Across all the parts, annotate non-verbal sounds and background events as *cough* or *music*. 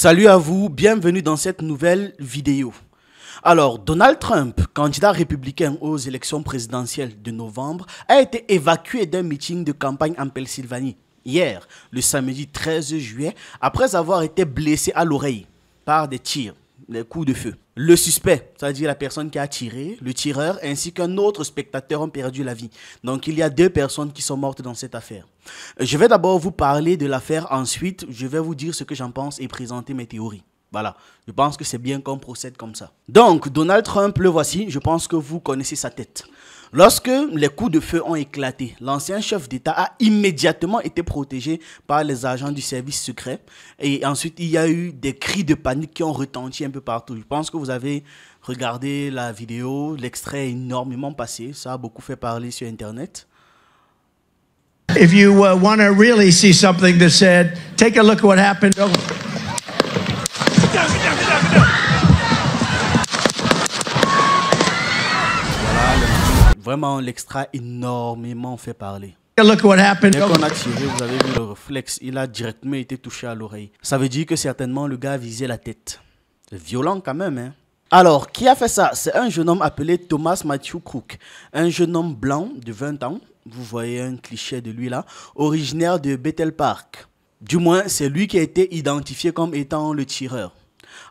Salut à vous, bienvenue dans cette nouvelle vidéo. Alors, Donald Trump, candidat républicain aux élections présidentielles de novembre, a été évacué d'un meeting de campagne en Pennsylvanie hier, le samedi 13 juillet, après avoir été blessé à l'oreille par des tirs les coups de feu. Le suspect, c'est-à-dire la personne qui a tiré, le tireur, ainsi qu'un autre spectateur ont perdu la vie. Donc il y a deux personnes qui sont mortes dans cette affaire. Je vais d'abord vous parler de l'affaire, ensuite je vais vous dire ce que j'en pense et présenter mes théories. Voilà, je pense que c'est bien qu'on procède comme ça. Donc, Donald Trump, le voici, je pense que vous connaissez sa tête. Lorsque les coups de feu ont éclaté, l'ancien chef d'État a immédiatement été protégé par les agents du service secret. Et ensuite, il y a eu des cris de panique qui ont retenti un peu partout. Je pense que vous avez regardé la vidéo, l'extrait est énormément passé, ça a beaucoup fait parler sur Internet. If you uh, want to really see something said, take a look at what happened. Vraiment, l'extra énormément fait parler. Look what happened. Dès qu'on a tiré, vous avez vu le réflexe, il a directement été touché à l'oreille. Ça veut dire que certainement le gars visait la tête. violent quand même, hein. Alors, qui a fait ça C'est un jeune homme appelé Thomas Matthew Crook. un jeune homme blanc de 20 ans, vous voyez un cliché de lui là, originaire de Bethel Park. Du moins, c'est lui qui a été identifié comme étant le tireur.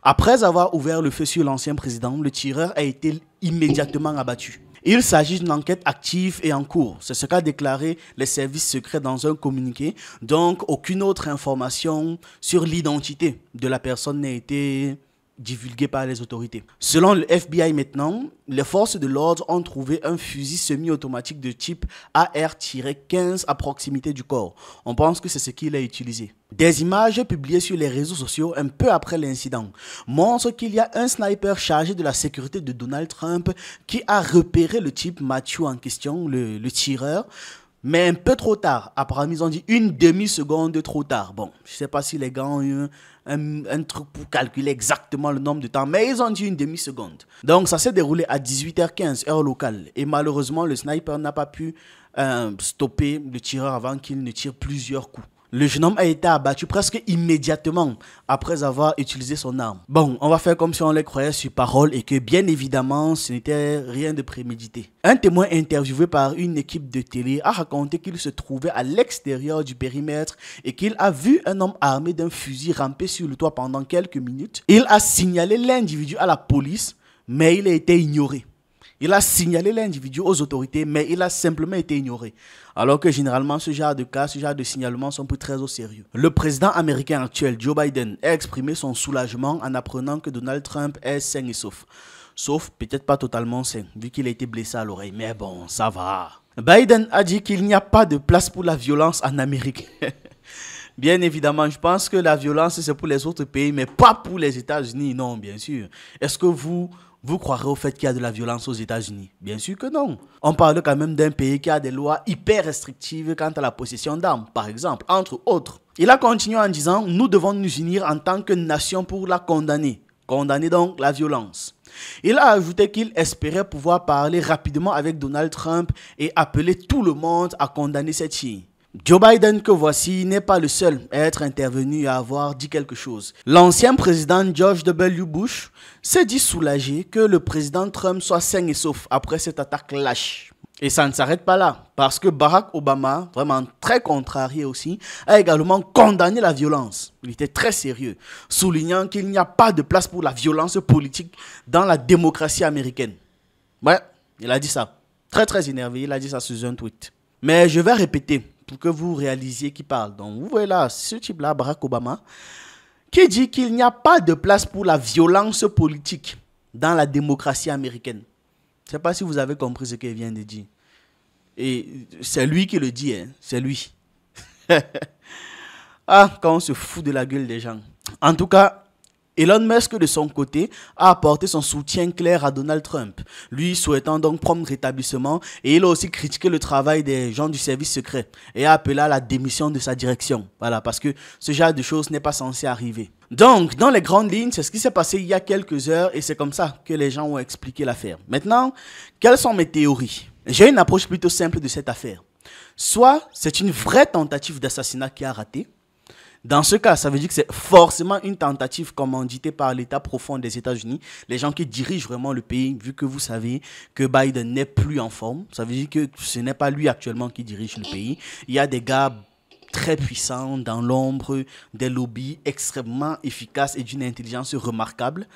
Après avoir ouvert le feu sur l'ancien président, le tireur a été immédiatement abattu. Il s'agit d'une enquête active et en cours. C'est ce qu'a déclaré les services secrets dans un communiqué. Donc, aucune autre information sur l'identité de la personne n'a été divulgué par les autorités. Selon le FBI maintenant, les forces de l'ordre ont trouvé un fusil semi-automatique de type AR-15 à proximité du corps. On pense que c'est ce qu'il a utilisé. Des images publiées sur les réseaux sociaux un peu après l'incident montrent qu'il y a un sniper chargé de la sécurité de Donald Trump qui a repéré le type Mathieu en question, le tireur, mais un peu trop tard. Apparemment, ils ont dit une demi-seconde trop tard. Bon, je ne sais pas si les gars ont eu un, truc pour calculer exactement le nombre de temps, mais ils ont dit une demi-seconde. Donc, ça s'est déroulé à 18h15, heure locale. Et malheureusement, le sniper n'a pas pu euh, stopper le tireur avant qu'il ne tire plusieurs coups. Le jeune homme a été abattu presque immédiatement après avoir utilisé son arme. Bon, on va faire comme si on les croyait sur parole et que bien évidemment ce n'était rien de prémédité. Un témoin interviewé par une équipe de télé a raconté qu'il se trouvait à l'extérieur du périmètre et qu'il a vu un homme armé d'un fusil ramper sur le toit pendant quelques minutes. Il a signalé l'individu à la police mais il a été ignoré. Il a signalé l'individu aux autorités, mais il a simplement été ignoré. Alors que généralement, ce genre de cas, ce genre de signalement, sont pris très au sérieux. Le président américain actuel, Joe Biden, a exprimé son soulagement en apprenant que Donald Trump est sain et sauf. Sauf peut-être pas totalement sain, vu qu'il a été blessé à l'oreille. Mais bon, ça va. Biden a dit qu'il n'y a pas de place pour la violence en Amérique. *laughs* Bien évidemment, je pense que la violence, c'est pour les autres pays, mais pas pour les États-Unis, non, bien sûr. Est-ce que vous, vous croirez au fait qu'il y a de la violence aux États-Unis Bien sûr que non. On parle quand même d'un pays qui a des lois hyper restrictives quant à la possession d'armes, par exemple, entre autres. Il a continué en disant Nous devons nous unir en tant que nation pour la condamner. Condamner donc la violence. Il a ajouté qu'il espérait pouvoir parler rapidement avec Donald Trump et appeler tout le monde à condamner cette fille. Joe Biden que voici n'est pas le seul à être intervenu et à avoir dit quelque chose. L'ancien président George W. Bush s'est dit soulagé que le président Trump soit sain et sauf après cette attaque lâche. Et ça ne s'arrête pas là, parce que Barack Obama, vraiment très contrarié aussi, a également condamné la violence. Il était très sérieux, soulignant qu'il n'y a pas de place pour la violence politique dans la démocratie américaine. Ouais, il a dit ça. Très très énervé, il a dit ça sous un tweet. Mais je vais répéter, pour que vous réalisiez qui parle. Donc, vous voyez là, ce type-là, Barack Obama, qui dit qu'il n'y a pas de place pour la violence politique dans la démocratie américaine. Je ne sais pas si vous avez compris ce qu'il vient de dire. Et c'est lui qui le dit, hein. c'est lui. *laughs* ah, quand on se fout de la gueule des gens. En tout cas, Elon Musk, de son côté, a apporté son soutien clair à Donald Trump, lui souhaitant donc prendre rétablissement et il a aussi critiqué le travail des gens du service secret et a appelé à la démission de sa direction. Voilà, parce que ce genre de choses n'est pas censé arriver. Donc, dans les grandes lignes, c'est ce qui s'est passé il y a quelques heures et c'est comme ça que les gens ont expliqué l'affaire. Maintenant, quelles sont mes théories J'ai une approche plutôt simple de cette affaire. Soit c'est une vraie tentative d'assassinat qui a raté, dans ce cas, ça veut dire que c'est forcément une tentative commanditée par l'État profond des États-Unis, les gens qui dirigent vraiment le pays, vu que vous savez que Biden n'est plus en forme. Ça veut dire que ce n'est pas lui actuellement qui dirige le pays. Il y a des gars très puissants dans l'ombre, des lobbies extrêmement efficaces et d'une intelligence remarquable.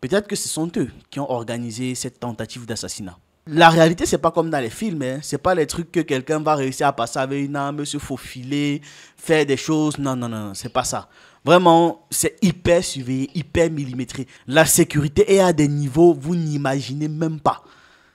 Peut-être que ce sont eux qui ont organisé cette tentative d'assassinat. La réalité, c'est pas comme dans les films. Ce hein. C'est pas les trucs que quelqu'un va réussir à passer avec une arme, se faufiler, faire des choses. Non, non, non, non c'est pas ça. Vraiment, c'est hyper surveillé, hyper millimétré. La sécurité est à des niveaux, vous n'imaginez même pas.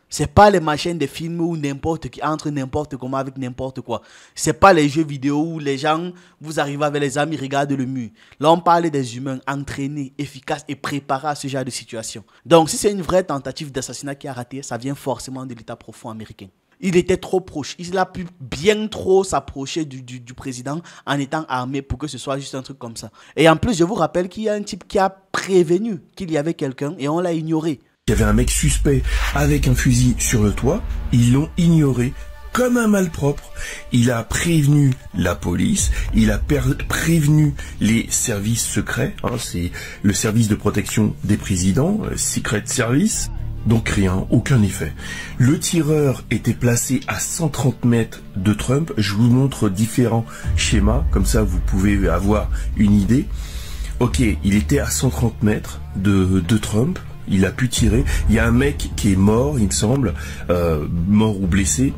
C'est pas les machines de films ou n'importe qui entre n'importe comment avec n'importe quoi. C'est pas les jeux vidéo où les gens, vous arrivez avec les amis, regardent le mur. Là, on parle des humains entraînés, efficaces et préparés à ce genre de situation. Donc, si c'est une vraie tentative d'assassinat qui a raté, ça vient forcément de l'état profond américain. Il était trop proche. Il a pu bien trop s'approcher du, du, président en étant armé pour que ce soit juste un truc comme ça. Et en plus, je vous rappelle qu'il y a un type qui a prévenu qu'il y avait quelqu'un et on l'a ignoré. Il y avait un mec suspect avec un fusil sur le toit. Ils l'ont ignoré comme un malpropre. Il a prévenu la police, il a prévenu les services secrets, hein. c'est le service de protection des présidents, euh, Secret Service. Donc rien, aucun effet. Le tireur était placé à 130 mètres de Trump. Je vous montre différents schémas, comme ça vous pouvez avoir une idée. Ok, il était à 130 mètres de Trump il a pu tirer. Il y a un mec qui est mort, il me semble, euh, mort ou blessé,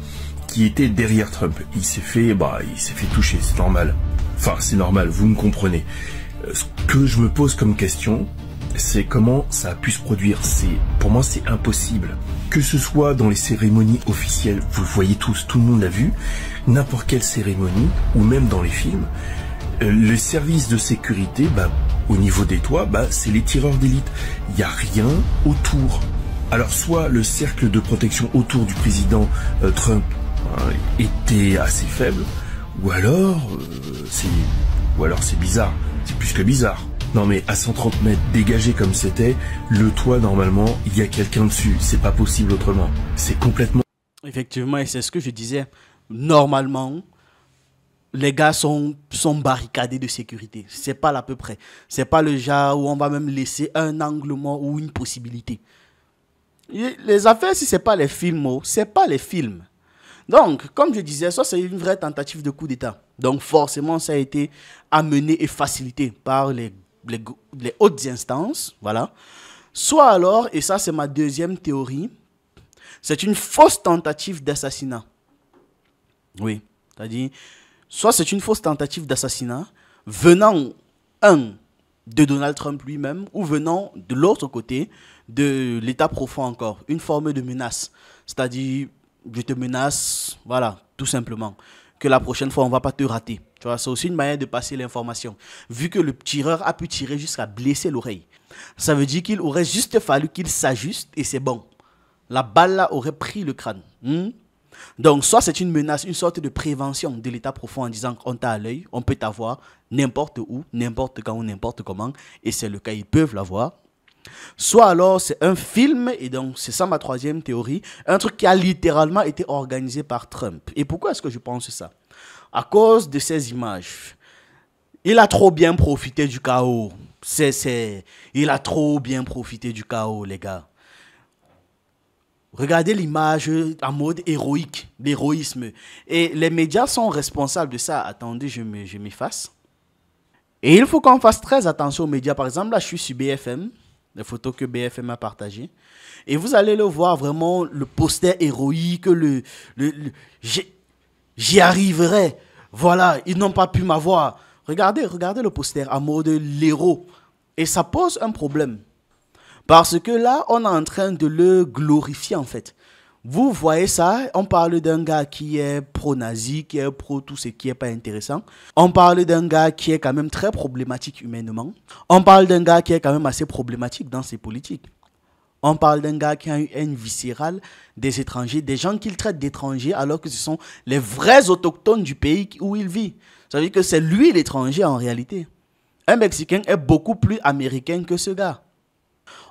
qui était derrière Trump. Il s'est fait, bah, il s'est fait toucher, c'est normal. Enfin, c'est normal, vous me comprenez. Euh, ce que je me pose comme question, c'est comment ça a pu se produire. C'est, pour moi, c'est impossible. Que ce soit dans les cérémonies officielles, vous le voyez tous, tout le monde l'a vu, n'importe quelle cérémonie, ou même dans les films, euh, les services de sécurité, bah, au niveau des toits, bah, c'est les tireurs d'élite. Il n'y a rien autour. Alors soit le cercle de protection autour du président euh, Trump hein, était assez faible, ou alors euh, c'est ou alors c'est bizarre, c'est plus que bizarre. Non mais à 130 mètres dégagé comme c'était, le toit normalement, il y a quelqu'un dessus, c'est pas possible autrement. C'est complètement Effectivement, et c'est ce que je disais. Normalement, les gars sont, sont barricadés de sécurité. C'est pas à peu près. C'est pas le genre où on va même laisser un angle mort ou une possibilité. Les affaires, si c'est pas les films, oh, c'est pas les films. Donc, comme je disais, ça c'est une vraie tentative de coup d'État. Donc forcément, ça a été amené et facilité par les, les, hautes instances. Voilà. Soit alors, et ça c'est ma deuxième théorie, c'est une fausse tentative d'assassinat. Oui, c'est-à-dire soit c'est une fausse tentative d'assassinat venant, un, de Donald Trump lui-même, ou venant de l'autre côté, de l'État profond encore, une forme de menace. C'est-à-dire, je te menace, voilà, tout simplement, que la prochaine fois, on ne va pas te rater. Tu vois, c'est aussi une manière de passer l'information. Vu que le tireur a pu tirer jusqu'à blesser l'oreille, ça veut dire qu'il aurait juste fallu qu'il s'ajuste et c'est bon. La balle là aurait pris le crâne. Hmm? Donc, soit c'est une menace, une sorte de prévention de l'état profond en disant qu'on t'a à l'œil, on peut t'avoir n'importe où, n'importe quand n'importe comment, et c'est le cas, ils peuvent l'avoir. Soit alors c'est un film, et donc c'est ça ma troisième théorie, un truc qui a littéralement été organisé par Trump. Et pourquoi est-ce que je pense ça À cause de ces images. Il a trop bien profité du chaos. C'est, c'est, il a trop bien profité du chaos, les gars. Regardez l'image en mode héroïque, l'héroïsme. Et les médias sont responsables de ça. Attendez, je m'efface. Et il faut qu'on fasse très attention aux médias. Par exemple, là, je suis sur BFM, les photos que BFM a partagées. Et vous allez le voir vraiment, le poster héroïque, le, le, j'y arriverai. Voilà, ils n'ont pas pu m'avoir. Regardez, regardez le poster en mode l'héros. Et ça pose un problème. Parce que là, on est en train de le glorifier en fait. Vous voyez ça, on parle d'un gars qui est pro-nazi, qui est pro tout ce qui n'est pas intéressant. On parle d'un gars qui est quand même très problématique humainement. On parle d'un gars qui est quand même assez problématique dans ses politiques. On parle d'un gars qui a une haine viscérale des étrangers, des gens qu'il traite d'étrangers alors que ce sont les vrais autochtones du pays où il vit. Ça veut dire que c'est lui l'étranger en réalité. Un Mexicain est beaucoup plus américain que ce gars.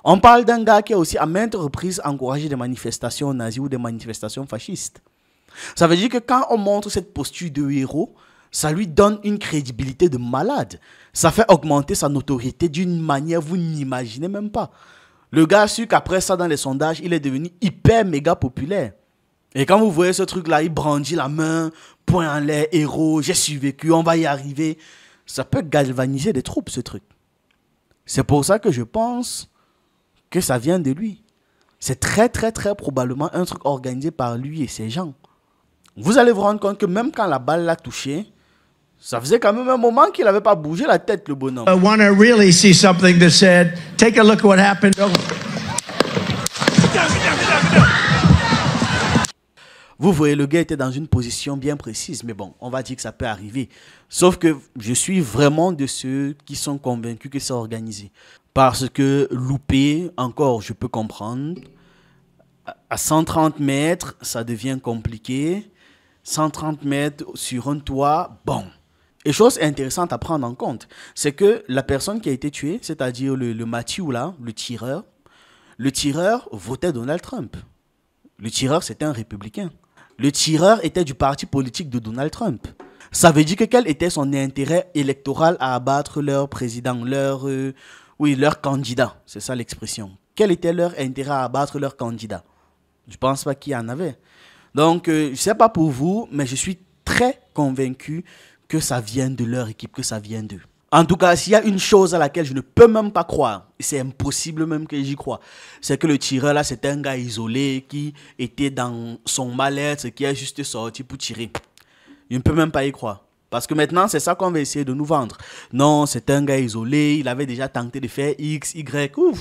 On parle d'un gars qui a aussi à maintes reprises encouragé des manifestations nazies ou des manifestations fascistes. Ça veut dire que quand on montre cette posture de héros, ça lui donne une crédibilité de malade. Ça fait augmenter sa notoriété d'une manière vous n'imaginez même pas. Le gars su qu'après ça, dans les sondages, il est devenu hyper méga populaire. Et quand vous voyez ce truc-là, il brandit la main, point en l'air, héros, j'ai survécu, on va y arriver. Ça peut galvaniser des troupes, ce truc. C'est pour ça que je pense que ça vient de lui. C'est très, très, très probablement un truc organisé par lui et ses gens. Vous allez vous rendre compte que même quand la balle l'a touché, ça faisait quand même un moment qu'il n'avait pas bougé la tête, le bonhomme. want to really see something that said, take a look what happened. Vous voyez, le gars était dans une position bien précise, mais bon, on va dire que ça peut arriver. Sauf que je suis vraiment de ceux qui sont convaincus que c'est organisé. Parce que louper, encore, je peux comprendre. À 130 mètres, ça devient compliqué. 130 mètres sur un toit, bon. Et chose intéressante à prendre en compte, c'est que la personne qui a été tuée, c'est-à-dire le, Mathieu là, le tireur, le tireur votait Donald Trump. Le tireur, c'était un républicain. Le tireur était du parti politique de Donald Trump. Ça veut dire que quel était son intérêt électoral à abattre leur président, leur... Euh, oui, leur candidat, c'est ça l'expression. Quel était leur intérêt à battre leur candidat Je ne pense pas qu'il y en avait. Donc, euh, je ne sais pas pour vous, mais je suis très convaincu que ça vient de leur équipe, que ça vient d'eux. En tout cas, s'il y a une chose à laquelle je ne peux même pas croire, c'est impossible même que j'y croie, c'est que le tireur là, c'est un gars isolé qui était dans son mal-être, qui a juste sorti pour tirer. Je ne peux même pas y croire. Parce que maintenant, c'est ça qu'on va essayer de nous vendre. Non, c'est un gars isolé, il avait déjà tenté de faire X, Y, ouf.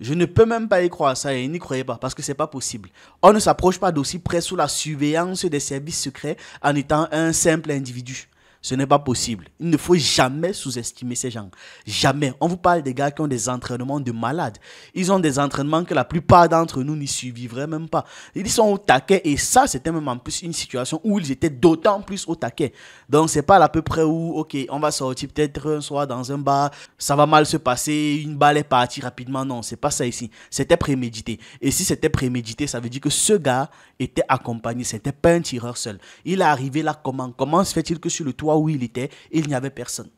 Je ne peux même pas y croire ça et n'y croyez pas parce que c'est pas possible. On ne s'approche pas d'aussi près sous la surveillance des services secrets en étant un simple individu. Ce n'est pas possible. Il ne faut jamais sous-estimer ces gens. Jamais. On vous parle des gars qui ont des entraînements de malades. Ils ont des entraînements que la plupart d'entre nous n'y suivraient même pas. Ils sont au taquet et ça, c'était même en plus une situation où ils étaient d'autant plus au taquet. Donc, c'est pas à peu près où, ok, on va sortir peut-être un soir dans un bar, ça va mal se passer, une balle est partie rapidement. Non, c'est pas ça ici. C'était prémédité. Et si c'était prémédité, ça veut dire que ce gars était accompagné. C'était pas un tireur seul. Il est arrivé là comment Comment se fait-il que sur le toit où il était, il n'y avait personne.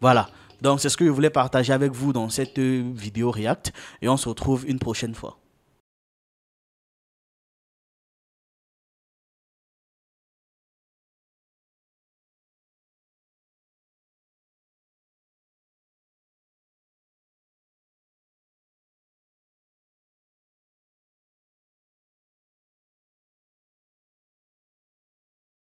Voilà. Donc c'est ce que je voulais partager avec vous dans cette euh, vidéo React et on se retrouve une prochaine fois.